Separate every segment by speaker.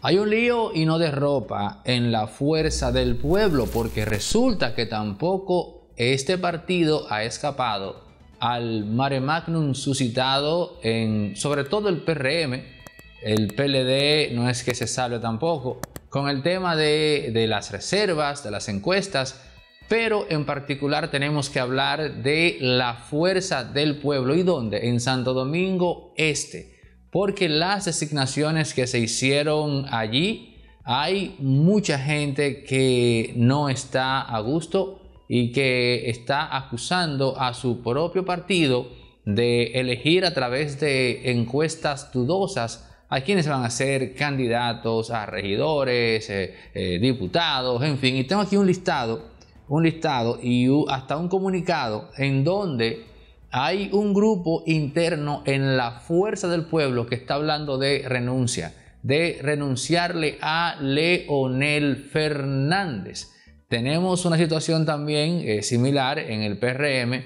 Speaker 1: Hay un lío y no de ropa en la fuerza del pueblo porque resulta que tampoco este partido ha escapado al mare magnum suscitado en sobre todo el PRM, el PLD no es que se salve tampoco, con el tema de, de las reservas, de las encuestas, pero en particular tenemos que hablar de la fuerza del pueblo y dónde, en Santo Domingo Este porque las designaciones que se hicieron allí, hay mucha gente que no está a gusto y que está acusando a su propio partido de elegir a través de encuestas dudosas a quienes van a ser candidatos a regidores, eh, eh, diputados, en fin. Y tengo aquí un listado, un listado y hasta un comunicado en donde hay un grupo interno en la fuerza del pueblo que está hablando de renuncia, de renunciarle a Leonel Fernández. Tenemos una situación también eh, similar en el PRM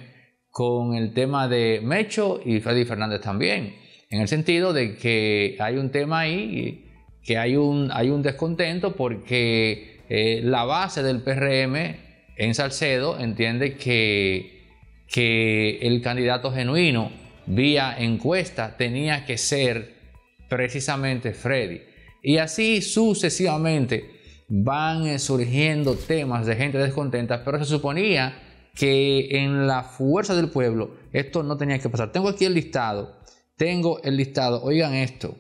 Speaker 1: con el tema de Mecho y Freddy Fernández también, en el sentido de que hay un tema ahí, que hay un, hay un descontento porque eh, la base del PRM en Salcedo entiende que que el candidato genuino vía encuesta tenía que ser precisamente Freddy. Y así sucesivamente van eh, surgiendo temas de gente descontenta, pero se suponía que en la fuerza del pueblo esto no tenía que pasar. Tengo aquí el listado, tengo el listado, oigan esto.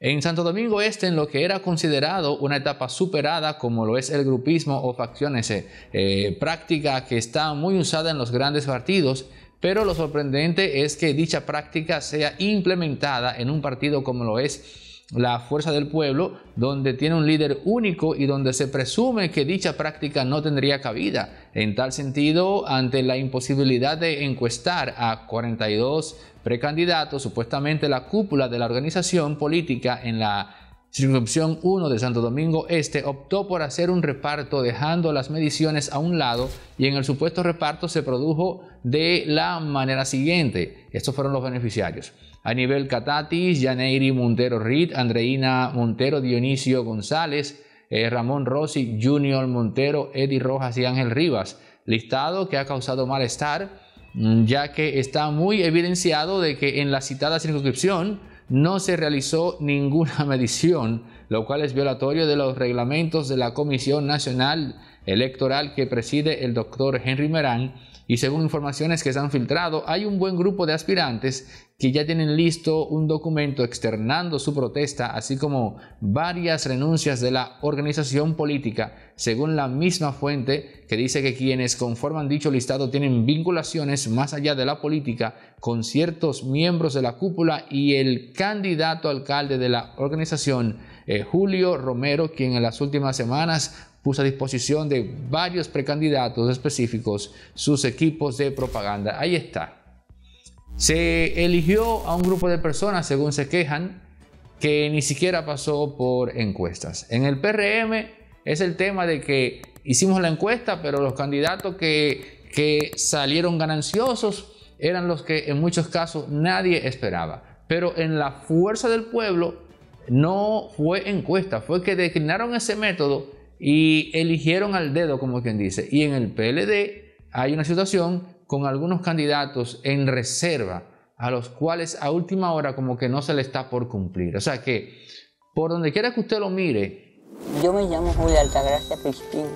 Speaker 1: En Santo Domingo Este, en lo que era considerado una etapa superada, como lo es el grupismo o facciones, eh, eh, práctica que está muy usada en los grandes partidos, pero lo sorprendente es que dicha práctica sea implementada en un partido como lo es la Fuerza del Pueblo, donde tiene un líder único y donde se presume que dicha práctica no tendría cabida. En tal sentido, ante la imposibilidad de encuestar a 42 precandidatos, supuestamente la cúpula de la organización política en la circunscripción 1 de Santo Domingo Este optó por hacer un reparto dejando las mediciones a un lado y en el supuesto reparto se produjo de la manera siguiente. Estos fueron los beneficiarios. A nivel Catatis, Janeiri Montero Reed, Andreina Montero Dionisio González, eh, Ramón Rossi, Junior Montero, Eddie Rojas y Ángel Rivas. Listado que ha causado malestar, mm, ya que está muy evidenciado de que en la citada circunscripción no se realizó ninguna medición, lo cual es violatorio de los reglamentos de la Comisión Nacional electoral que preside el doctor Henry Merán y según informaciones que se han filtrado, hay un buen grupo de aspirantes que ya tienen listo un documento externando su protesta, así como varias renuncias de la organización política, según la misma fuente que dice que quienes conforman dicho listado tienen vinculaciones más allá de la política con ciertos miembros de la cúpula y el candidato alcalde de la organización, eh, Julio Romero, quien en las últimas semanas puso a disposición de varios precandidatos específicos sus equipos de propaganda. Ahí está. Se eligió a un grupo de personas, según se quejan, que ni siquiera pasó por encuestas. En el PRM es el tema de que hicimos la encuesta, pero los candidatos que, salieron gananciosos eran los que en muchos casos nadie esperaba. Pero en la fuerza del pueblo no fue encuesta, fue que declinaron ese método y eligieron al dedo, como quien dice. Y en el PLD hay una situación con algunos candidatos en reserva, a los cuales a última hora como que no se le está por cumplir. O sea que, por donde
Speaker 2: quiera que usted lo mire. Yo me llamo Julia Altagracia Pispín.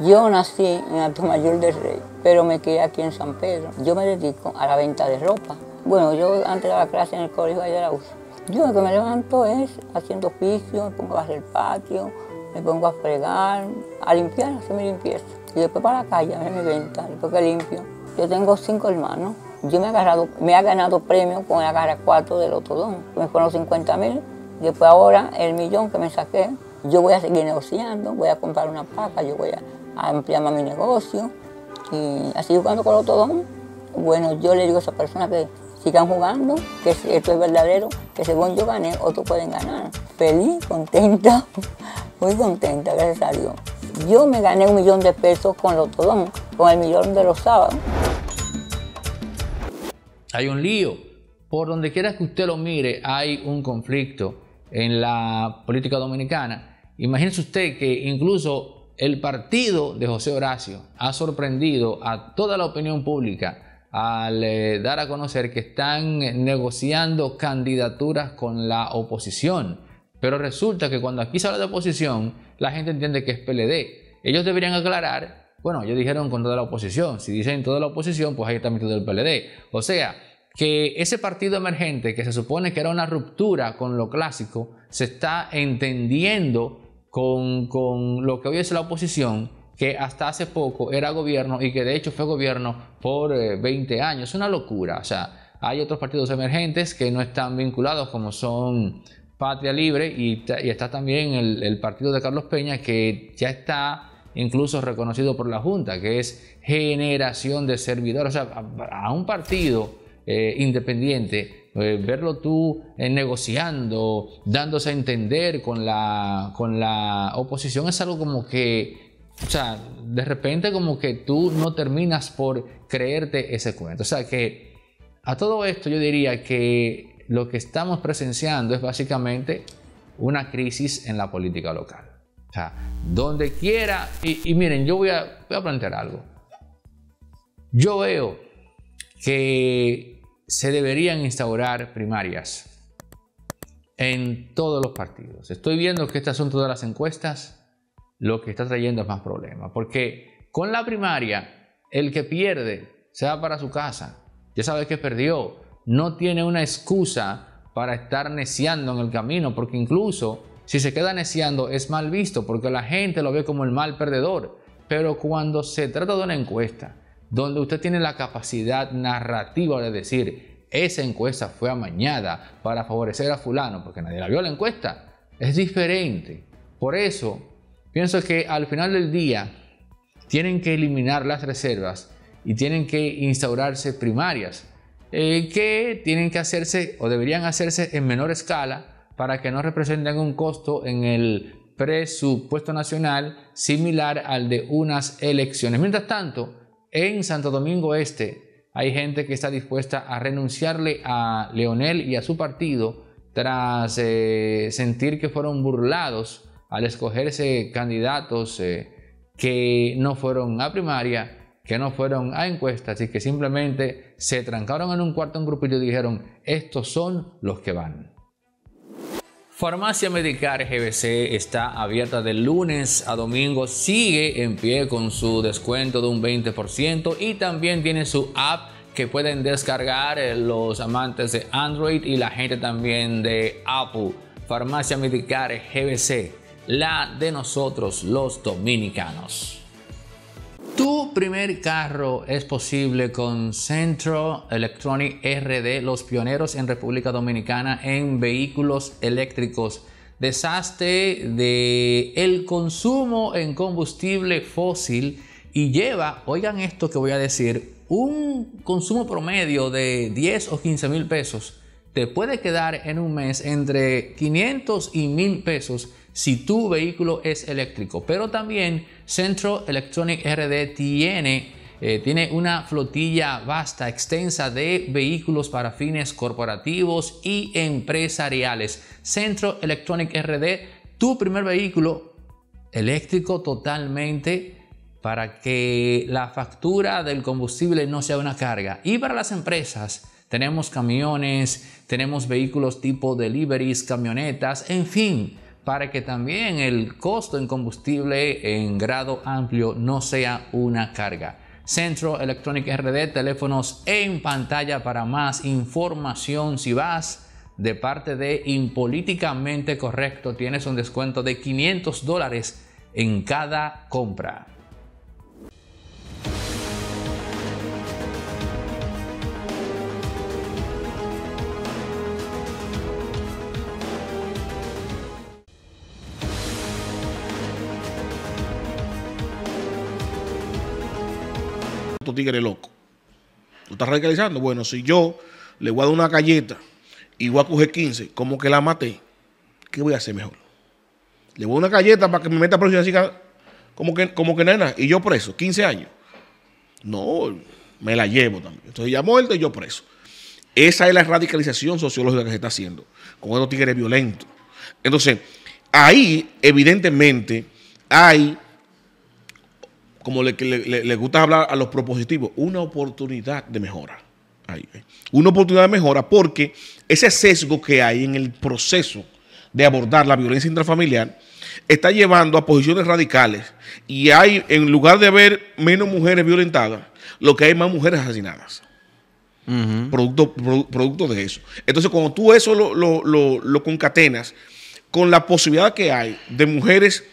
Speaker 2: Yo nací en Mayor del Rey, pero me quedé aquí en San Pedro. Yo me dedico a la venta de ropa. Bueno, yo antes daba clase en el colegio de la UCI. Yo lo que me levanto es haciendo oficio, como pongo a el patio, me pongo a fregar, a limpiar, a hacer mi limpieza. Y después para la calle, a ver mi venta, después que limpio. Yo tengo cinco hermanos. Yo me he, agarrado, me ha ganado premio con la garra 4 del Otodón. Me fueron 50 mil. Después ahora el millón que me saqué. Yo voy a seguir negociando, voy a comprar una paca, yo voy a, ampliar mi negocio. Y así jugando con el Otodón, bueno, yo le digo a esa persona que sigan jugando, que esto es verdadero, que según yo gané, otros pueden ganar. Feliz, contenta muy contenta, gracias a Dios. Yo me gané un millón de pesos con todos con el millón de los sábados.
Speaker 1: Hay un lío. Por donde quiera que usted lo mire, hay un conflicto en la política dominicana. Imagínese usted que incluso el partido de José Horacio ha sorprendido a toda la opinión pública al eh, dar a conocer que están negociando candidaturas con la oposición. Pero resulta que cuando aquí se habla de oposición, la gente entiende que es PLD. Ellos deberían aclarar, bueno, ellos dijeron con toda la oposición. Si dicen toda la oposición, pues ahí está todo el PLD. O sea, que ese partido emergente que se supone que era una ruptura con lo clásico, se está entendiendo con, lo que hoy es la oposición, que hasta hace poco era gobierno y que de hecho fue gobierno por 20 eh, años. Es una locura. O sea, hay otros partidos emergentes que no están vinculados como son Patria Libre y, está también el, partido de Carlos Peña que ya está incluso reconocido por la Junta, que es generación de servidores. O sea, a, un partido eh, independiente, eh, verlo tú eh, negociando, dándose a entender con la, con la oposición, es algo como que, o sea, de repente como que tú no terminas por creerte ese cuento. O sea, que a todo esto yo diría que lo que estamos presenciando es básicamente una crisis en la política local. O sea, donde quiera, y, miren, yo voy a, voy a plantear algo. Yo veo que se deberían instaurar primarias en todos los partidos. Estoy viendo que este asunto de las encuestas lo que está trayendo es más problemas, porque con la primaria el que pierde se va para su casa, ya sabe que perdió, no tiene una excusa para estar neciando en el camino, porque incluso si se queda neciando es mal visto, porque la gente lo ve como el mal perdedor. Pero cuando se trata de una encuesta, donde usted tiene la capacidad narrativa de decir, esa encuesta fue amañada para favorecer a fulano, porque nadie la vio la encuesta, es diferente. Por eso, pienso que al final del día tienen que eliminar las reservas y tienen que instaurarse primarias eh, que tienen que hacerse o deberían hacerse en menor escala para que no representen un costo en el presupuesto nacional similar al de unas elecciones. Mientras tanto, en Santo Domingo Este hay gente que está dispuesta a renunciarle a Leonel y a su partido tras eh, sentir que fueron burlados al escogerse candidatos eh, que no fueron a primaria que no fueron a encuestas y que simplemente se trancaron en un cuarto en grupito y dijeron, estos son los que van. Farmacia Medicare GBC está abierta de lunes a domingo, sigue en pie con su descuento de un 20% y también tiene su app que pueden descargar eh, los amantes de Android y la gente también de Apple. Farmacia Medicare GBC, la de nosotros los dominicanos. Tu primer carro es posible con Centro Electronic RD, los pioneros en República Dominicana en vehículos eléctricos. desastre de el consumo en combustible fósil y lleva, oigan esto que voy a decir, un consumo promedio de 10 o 15 mil pesos. Te puede quedar en un mes entre 500 y 1000 pesos si tu vehículo es eléctrico. Pero también Centro Electronic RD tiene, eh, tiene una flotilla vasta, extensa de vehículos para fines corporativos y empresariales. Centro Electronic RD, tu primer vehículo eléctrico totalmente para que la factura del combustible no sea una carga. Y para las empresas, tenemos camiones, tenemos vehículos tipo deliveries, camionetas, en fin para que también el costo en combustible en grado amplio no sea una carga. Centro Electronic RD, teléfonos en pantalla para más información. Si vas de parte de Impolíticamente Correcto, tienes un descuento de 500 dólares en cada compra.
Speaker 3: tigre tigres locos. ¿Tú estás radicalizando? Bueno, si yo le voy a dar una galleta y voy a coger 15, como que la maté, ¿qué voy a hacer mejor? Le voy a dar una galleta para que me meta a así como que, como que nena, y yo preso, 15 años. No, me la llevo también. Entonces ella muerto y yo preso. Esa es la radicalización sociológica que se está haciendo con estos tigres violentos. Entonces, ahí evidentemente hay como le, gusta hablar a los propositivos, una oportunidad de mejora. Una oportunidad de mejora porque ese sesgo que hay en el proceso de abordar la violencia intrafamiliar está llevando a posiciones radicales y hay, en lugar de haber menos mujeres violentadas, lo que hay más mujeres asesinadas. producto, producto, de eso. Entonces, cuando tú eso lo, lo concatenas con la posibilidad que hay de mujeres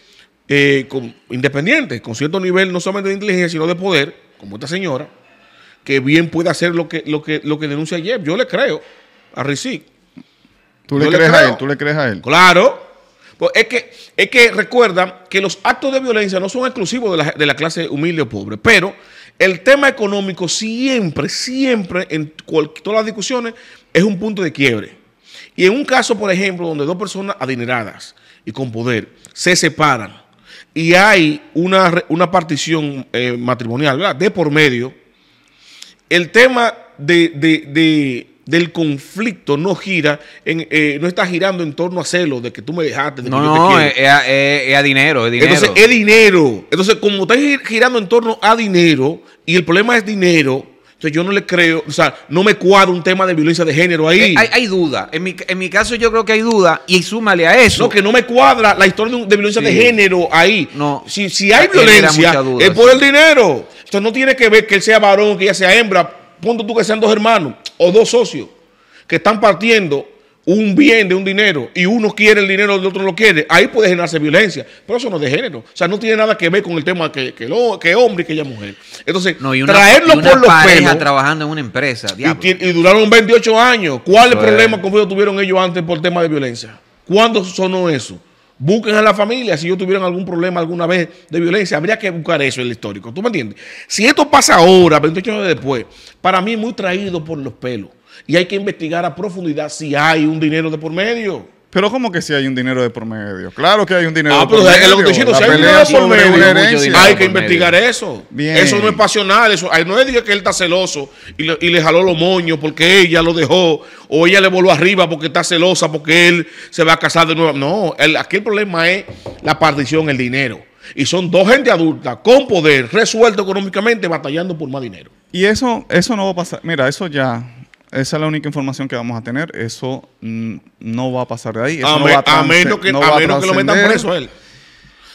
Speaker 3: eh, con, independientes, con cierto nivel no solamente de inteligencia, sino de poder, como esta señora, que bien puede hacer lo que, lo que, lo que denuncia Jeff. Yo le creo a Rizik. ¿Tú le crees a él?
Speaker 4: ¿Tú le crees a él?
Speaker 3: Claro. Pues es, que, es que recuerda que los actos de violencia no son exclusivos de la, de la clase humilde o pobre, pero el tema económico siempre, siempre, en todas las discusiones, es un punto de quiebre. Y en un caso, por ejemplo, donde dos personas adineradas y con poder se separan, y hay una, una partición eh, matrimonial ¿verdad? de por medio, el tema de, de, del conflicto no gira, en, eh, no está girando en torno a celos de que tú me dejaste, de no, que yo te no, Es,
Speaker 1: es, es, a dinero, es dinero. Entonces, es
Speaker 3: dinero. Entonces, como está girando en torno a dinero y el problema es dinero, entonces yo no le creo, o sea, no me cuadra un tema de violencia de género ahí. Eh, hay, duda. En mi, en mi, caso yo creo que hay duda y súmale a eso. No, que no me cuadra la historia de, violencia de género ahí. No. Si, si hay violencia, es por el dinero. Entonces no tiene que ver que él sea varón, que ella sea hembra. Punto tú que sean dos hermanos o dos socios que están partiendo un bien de un dinero y uno quiere el dinero y el otro no lo quiere, ahí puede generarse violencia. Pero eso no es de género. O sea, no tiene nada que ver con el tema que, que, lo, que hombre y que ella mujer. Entonces, no, traerlo por los pelos. trabajando en una empresa. Y, duraron 28 años. ¿Cuál problemas el problema que tuvieron ellos antes por tema de violencia? ¿Cuándo sonó eso? Busquen a la familia si ellos tuvieron algún problema alguna vez de violencia. Habría que buscar eso en el histórico. ¿Tú me entiendes? Si esto pasa ahora, 28 años después, para mí es muy traído por los pelos. Y hay que investigar a profundidad si hay un dinero de por medio. Pero ¿cómo que si hay un dinero de por medio? Claro que hay
Speaker 2: un dinero ah, de por medio. Ah, pero lo que estoy diciendo, si hay un dinero de por medio, hay que investigar eso.
Speaker 3: Bien. Eso no es pasional, eso no es que él está celoso y le, jaló los moños porque ella lo dejó o ella le voló arriba porque está celosa porque él se va a casar de nuevo. No, el, aquí el problema es la partición, el dinero. Y son dos gente adulta con poder, resuelto
Speaker 4: económicamente,
Speaker 3: batallando por más dinero.
Speaker 4: Y eso, eso no va a pasar. Mira, eso ya esa es la única información que vamos a tener. Eso mm, no va a pasar de ahí. a, menos que, a menos que lo metan preso él.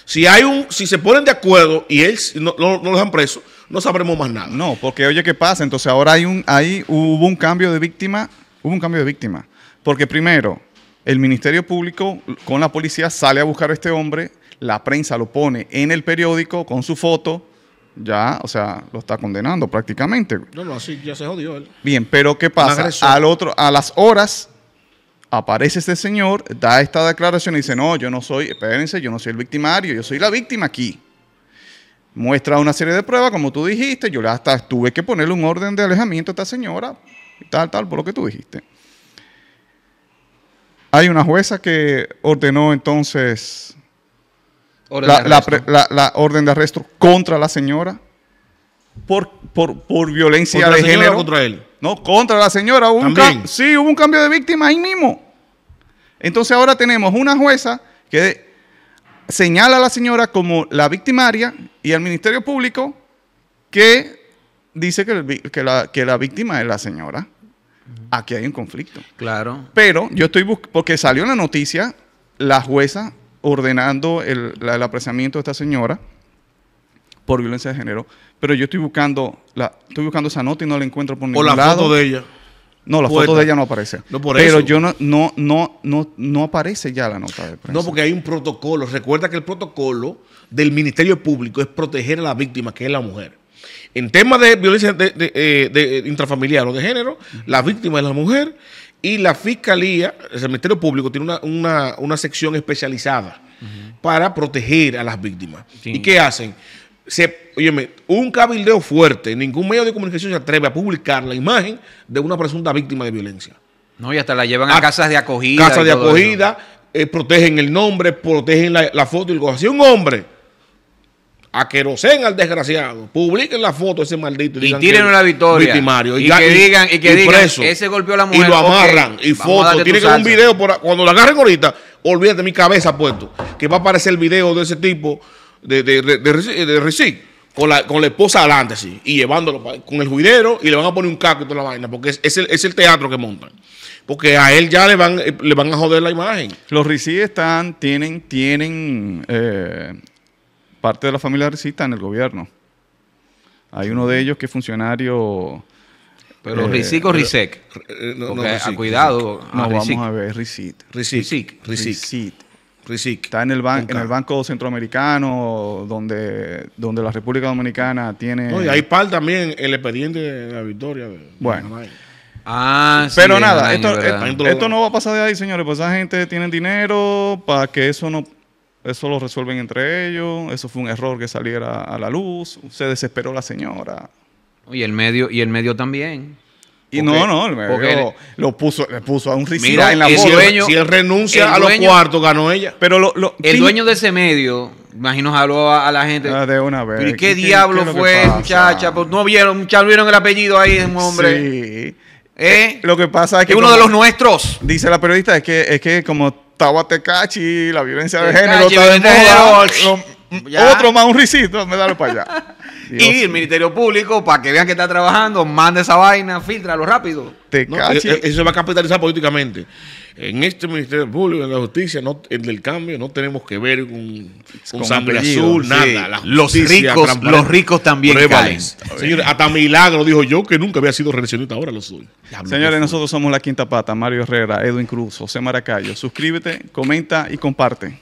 Speaker 4: Si hay un, si se ponen de acuerdo y él no, lo dejan preso, no sabremos más nada. No, porque oye, ¿qué pasa? Entonces ahora hay un, ahí hubo un cambio de víctima, hubo un cambio de víctima. Porque primero, el Ministerio Público con la policía sale a buscar a este hombre, la prensa lo pone en el periódico con su foto, ya, o sea, lo está condenando prácticamente.
Speaker 3: No, no, así ya se jodió él.
Speaker 4: Bien, pero ¿qué pasa? Al otro, a las horas aparece este señor, da esta declaración y dice, no, yo no soy, espérense, yo no soy el victimario, yo soy la víctima aquí. Muestra una serie de pruebas, como tú dijiste, yo hasta tuve que ponerle un orden de alejamiento a esta señora, tal, tal, por lo que tú dijiste. Hay una jueza que ordenó entonces la, orden de arresto contra la señora por, por, violencia de género. contra él? No, contra la señora. sí, hubo un cambio de víctima ahí mismo. Entonces ahora tenemos una jueza que señala a la señora como la victimaria y al Ministerio Público que dice que, la, que la víctima es la señora. Aquí hay un conflicto. Claro. Pero yo estoy buscando, porque salió en la noticia, la jueza ordenando el, la, apresamiento de esta señora por violencia de género, pero yo estoy buscando la, estoy buscando esa nota y no la encuentro por ningún lado. O la foto de ella. No, la foto de ella no aparece. pero yo no, no, no, no, no aparece ya la nota de prensa. No, porque
Speaker 3: hay un protocolo. Recuerda que el protocolo del Ministerio Público es proteger a la víctima, que es la mujer. En temas de violencia de, eh, eh, intrafamiliar o de género, la víctima es la mujer y la Fiscalía, el Ministerio Público, tiene una, sección especializada para proteger a las víctimas. ¿Y qué hacen? Se, óyeme, un cabildeo fuerte, ningún medio de comunicación se atreve a publicar la imagen de una presunta víctima de violencia.
Speaker 1: No, y hasta la llevan a, ah, casas de acogida. Casas de acogida,
Speaker 3: eh, protegen el nombre, protegen la, foto y el Si un hombre a sean al desgraciado, publiquen la foto de ese maldito y, tiren la victoria. y, que digan, y que digan, preso, ese golpeó la mujer. Y lo amarran, y foto, Tiene tienen un video, cuando lo agarren ahorita, olvídate mi cabeza puesto, que va a aparecer el video de ese tipo de, de, con la, esposa adelante, sí, y llevándolo con el juidero, y le van a poner un caco y toda la vaina, porque es, es, el, teatro que montan porque a él ya le van, eh, le van a joder la imagen. Los RICI están, tienen,
Speaker 4: tienen eh, parte de la familia está en el gobierno. Hay uno de ellos que es funcionario. Pero eh, o Risec.
Speaker 3: Eh, no, ah, cuidado.
Speaker 4: Ah, no, vamos a ver, Rizic. Ricic Ricic Rizic. Está en el, banco en el Banco Centroamericano, donde, donde la República Dominicana tiene. No, y ahí
Speaker 3: par también el expediente de la victoria. bueno. Ah, Pero nada, esto,
Speaker 4: no va a pasar de ahí, señores. Pues esa gente tiene dinero para que eso no, eso lo resuelven entre ellos. Eso fue un error que saliera a la luz. Se desesperó la señora.
Speaker 1: Y el medio, y el medio también. Y no, no, el medio
Speaker 4: lo puso, le puso a un risa en la boca. si él renuncia a los cuartos, ganó ella. Pero el dueño de ese medio, imagino, habló a, la gente. Ah, de una vez. qué, diablo fue,
Speaker 3: muchacha? Pues no vieron, muchachos, vieron el apellido ahí, hombre. Sí. Eh, eh, lo que pasa es que... uno de los
Speaker 4: nuestros. Dice la periodista, es que, es que como estaba la violencia de género, está otro más un risito, me dale para allá. y el
Speaker 3: Ministerio Público, para que vean que está trabajando, manda esa vaina, filtralo rápido. Te no, eh, eh, Eso va a capitalizar políticamente. En este Ministerio Público, en la justicia, no, el del cambio, no tenemos que ver con, sangre azul, nada. los ricos, los ricos también caen. Señores, hasta Milagro dijo yo que nunca había sido reeleccionista, ahora lo soy. Señores, nosotros somos La Quinta
Speaker 4: Pata, Mario Herrera, Edwin Cruz, José Maracayo. Suscríbete, comenta y comparte.